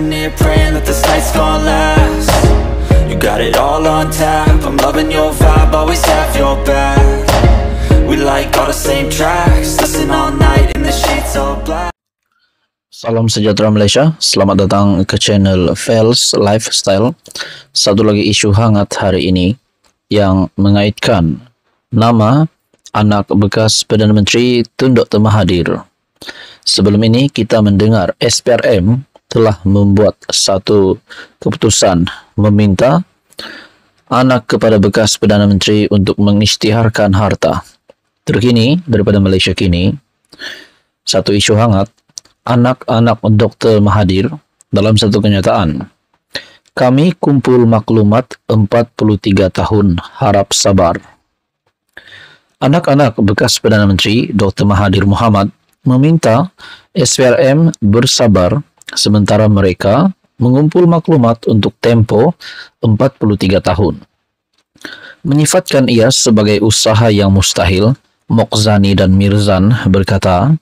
sitting here praying that this night's gonna last You got it all on tap, I'm loving your vibe, always have your back We like all the same tracks, listen all night in the sheets all black Salam sejahtera Malaysia, selamat datang ke channel Fails Lifestyle Satu lagi isu hangat hari ini yang mengaitkan nama anak bekas Perdana Menteri Tunduk Temahadir Sebelum ini kita mendengar SPRM telah membuat satu keputusan meminta anak kepada bekas Perdana Menteri untuk mengisytiharkan harta. Terkini, daripada Malaysia kini, satu isu hangat, anak-anak Dr. Mahathir dalam satu kenyataan. Kami kumpul maklumat 43 tahun, harap sabar. Anak-anak bekas Perdana Menteri Dr. Mahathir Muhammad meminta SPRM bersabar Sementara mereka mengumpul maklumat untuk tempo 43 tahun. Menyifatkan ia sebagai usaha yang mustahil, Mokzani dan Mirzan berkata,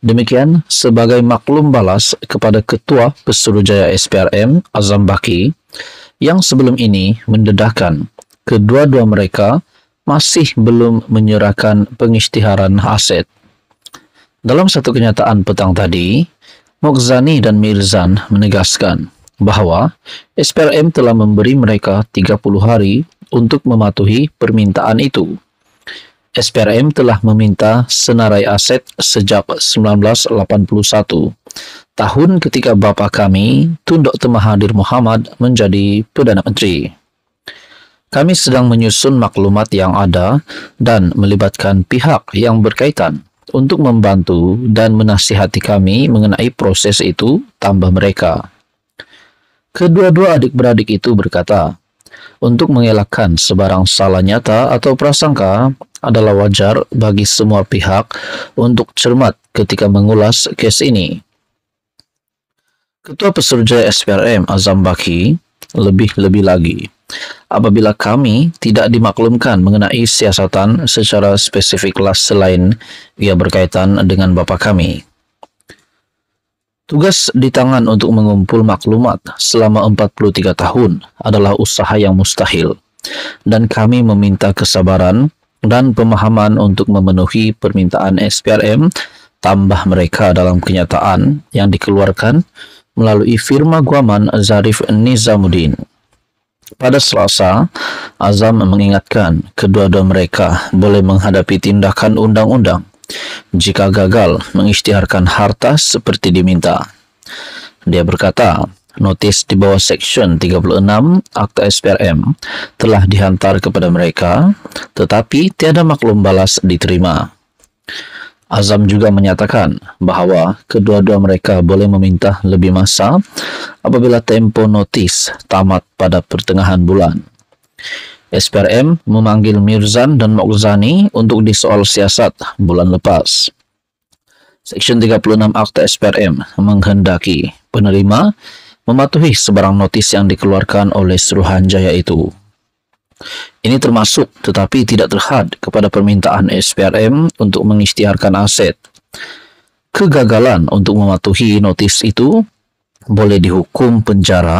demikian sebagai maklum balas kepada Ketua Pesuruhjaya SPRM Azam Baki yang sebelum ini mendedahkan kedua-dua mereka masih belum menyerahkan pengisytiharan aset. Dalam satu kenyataan petang tadi, Mokzani dan Mirzan menegaskan bahawa SPLM telah memberi mereka 30 hari untuk mematuhi permintaan itu. SPRM telah meminta senarai aset sejak 1981, tahun ketika bapa kami, Tun Dr Mahathir Mohamad menjadi Perdana Menteri. Kami sedang menyusun maklumat yang ada dan melibatkan pihak yang berkaitan. untuk membantu dan menasihati kami mengenai proses itu, tambah mereka. Kedua-dua adik-beradik itu berkata, untuk mengelakkan sebarang salah nyata atau prasangka adalah wajar bagi semua pihak untuk cermat ketika mengulas kes ini. Ketua Pesuruhjaya SPRM Azam Baki lebih-lebih lagi apabila kami tidak dimaklumkan mengenai siasatan secara spesifik selain ia berkaitan dengan bapak kami. Tugas di tangan untuk mengumpul maklumat selama 43 tahun adalah usaha yang mustahil, dan kami meminta kesabaran dan pemahaman untuk memenuhi permintaan SPRM tambah mereka dalam kenyataan yang dikeluarkan melalui firma guaman Zarif Nizamuddin. Pada Selasa, Azam mengingatkan kedua-dua mereka boleh menghadapi tindakan undang-undang jika gagal mengisytiharkan harta seperti diminta. Dia berkata, notis di bawah Section 36 Akta SPRM telah dihantar kepada mereka, tetapi tiada maklum balas diterima. Azam juga menyatakan bahwa kedua-dua mereka boleh meminta lebih masa apabila tempo notis tamat pada pertengahan bulan. SPRM memanggil Mirzan dan Mokzani untuk disoal siasat bulan lepas. Seksyen 36 Akta SPRM menghendaki penerima mematuhi sebarang notis yang dikeluarkan oleh Suruhanjaya itu. Ini termasuk tetapi tidak terhad kepada permintaan SPRM untuk mengisytiharkan aset. Kegagalan untuk mematuhi notis itu boleh dihukum penjara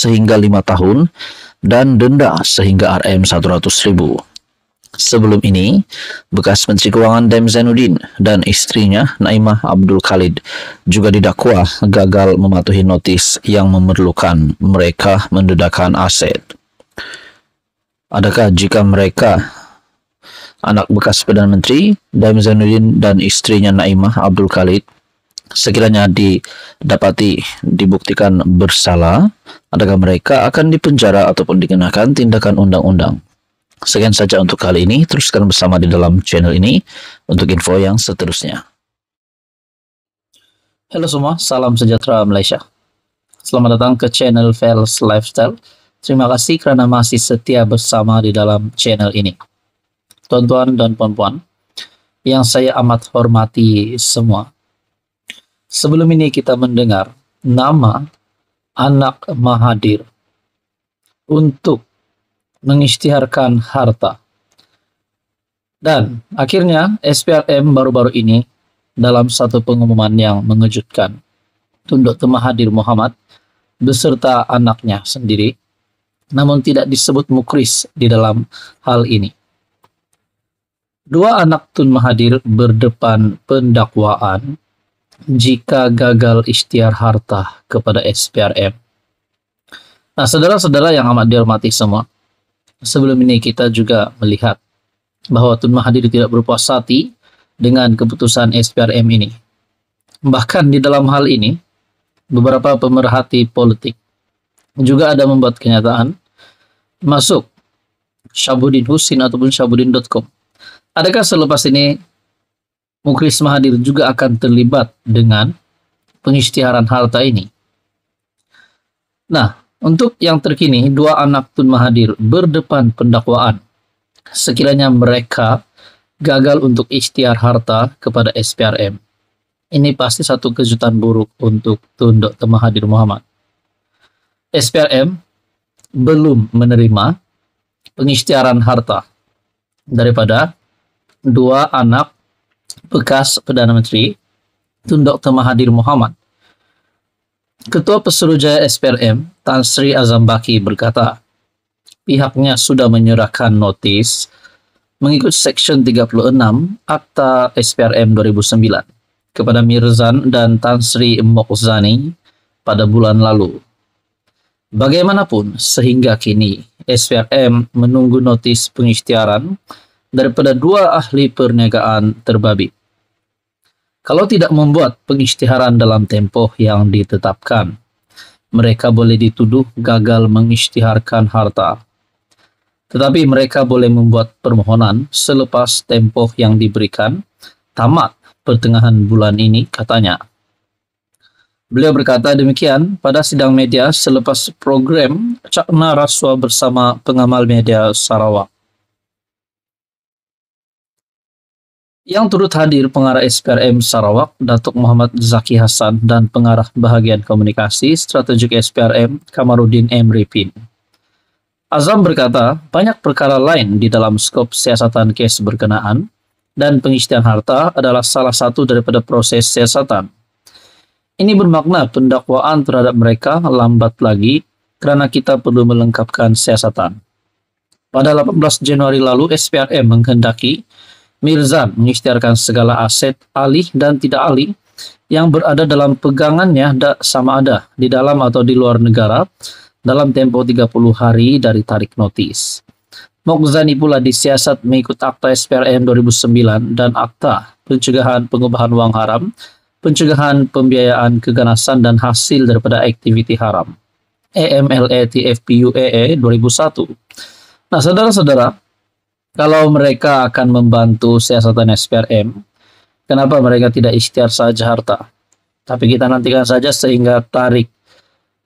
sehingga lima tahun dan denda sehingga RM 100000 Sebelum ini, bekas Menteri Keuangan Dem Zainuddin dan istrinya Naimah Abdul Khalid juga didakwa gagal mematuhi notis yang memerlukan mereka mendedakan aset. Adakah jika mereka anak bekas Perdana Menteri Daim Zainuddin dan istrinya Naimah Abdul Khalid sekiranya didapati dibuktikan bersalah, adakah mereka akan dipenjara ataupun dikenakan tindakan undang-undang? Sekian saja untuk kali ini, teruskan bersama di dalam channel ini untuk info yang seterusnya. Halo semua, salam sejahtera Malaysia. Selamat datang ke channel Fels Lifestyle Terima kasih karena masih setia bersama di dalam channel ini. Tuan-tuan dan puan-puan, yang saya amat hormati semua. Sebelum ini kita mendengar nama anak mahadir untuk mengisytiharkan harta. Dan akhirnya SPRM baru-baru ini dalam satu pengumuman yang mengejutkan. Tunduk temahadir Muhammad beserta anaknya sendiri namun tidak disebut mukris di dalam hal ini. Dua anak Tun Mahadir berdepan pendakwaan jika gagal istiar harta kepada SPRM. Nah, saudara-saudara yang amat dihormati semua, sebelum ini kita juga melihat bahwa Tun Mahadir tidak berpuas hati dengan keputusan SPRM ini. Bahkan di dalam hal ini, beberapa pemerhati politik juga ada membuat kenyataan masuk Syabudin Husin ataupun syabudin.com. Adakah selepas ini Mukris Mahadir juga akan terlibat dengan pengisytiharan harta ini? Nah, untuk yang terkini, dua anak Tun Mahadir berdepan pendakwaan. Sekiranya mereka gagal untuk ikhtiar harta kepada SPRM. Ini pasti satu kejutan buruk untuk Tun Dr. Mahadir Muhammad. SPRM belum menerima pengisytiharan harta daripada dua anak bekas Perdana Menteri Tun Dr. Mahathir Muhammad. Ketua Pesuruhjaya SPRM Tan Sri Azam Baki berkata, pihaknya sudah menyerahkan notis mengikut Seksyen 36 Akta SPRM 2009 kepada Mirzan dan Tan Sri Mokzani pada bulan lalu. Bagaimanapun, sehingga kini SPRM menunggu notis pengisytiharan daripada dua ahli perniagaan terbabit. Kalau tidak membuat pengisytiharan dalam tempoh yang ditetapkan, mereka boleh dituduh gagal mengisytiharkan harta. Tetapi mereka boleh membuat permohonan selepas tempoh yang diberikan tamat pertengahan bulan ini katanya. Beliau berkata demikian pada sidang media selepas program Cakna Raswa bersama pengamal media Sarawak. Yang turut hadir pengarah SPRM Sarawak, Datuk Muhammad Zaki Hasan dan pengarah bahagian komunikasi strategik SPRM Kamarudin M. Ripin. Azam berkata, banyak perkara lain di dalam skop siasatan kes berkenaan dan pengisian harta adalah salah satu daripada proses siasatan ini bermakna pendakwaan terhadap mereka lambat lagi karena kita perlu melengkapkan siasatan. Pada 18 Januari lalu, SPRM menghendaki Mirzan mengikhtiarkan segala aset alih dan tidak alih yang berada dalam pegangannya tak sama ada di dalam atau di luar negara dalam tempo 30 hari dari tarik notis. Mokzani pula disiasat mengikut Akta SPRM 2009 dan Akta Pencegahan Pengubahan Uang Haram pencegahan pembiayaan keganasan dan hasil daripada aktiviti haram. AMLE TFPUEE 2001. Nah, saudara-saudara, kalau mereka akan membantu siasatan SPRM, kenapa mereka tidak ikhtiar saja harta? Tapi kita nantikan saja sehingga tarik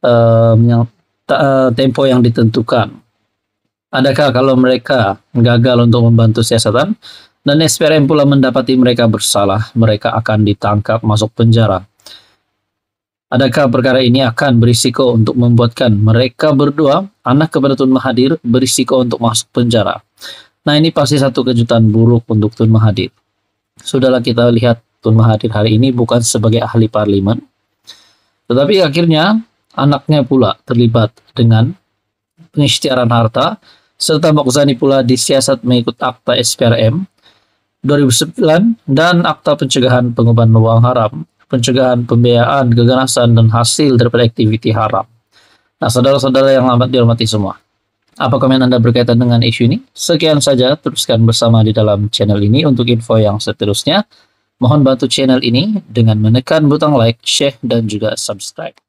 um, yang, ta, uh, tempo yang ditentukan. Adakah kalau mereka gagal untuk membantu siasatan, dan SPRM pula mendapati mereka bersalah, mereka akan ditangkap masuk penjara. Adakah perkara ini akan berisiko untuk membuatkan mereka berdua, anak kepada Tun Mahathir, berisiko untuk masuk penjara? Nah ini pasti satu kejutan buruk untuk Tun Mahathir. Sudahlah kita lihat Tun Mahathir hari ini bukan sebagai ahli parlimen, tetapi akhirnya anaknya pula terlibat dengan pengisytiharan harta, serta Mokzani pula disiasat mengikut akta SPRM, 2009 dan Akta Pencegahan Pengubahan Uang Haram, Pencegahan Pembiayaan, Keganasan, dan Hasil daripada Aktiviti Haram. Nah, saudara-saudara yang lambat dihormati semua, apa komen Anda berkaitan dengan isu ini? Sekian saja, teruskan bersama di dalam channel ini untuk info yang seterusnya. Mohon bantu channel ini dengan menekan butang like, share, dan juga subscribe.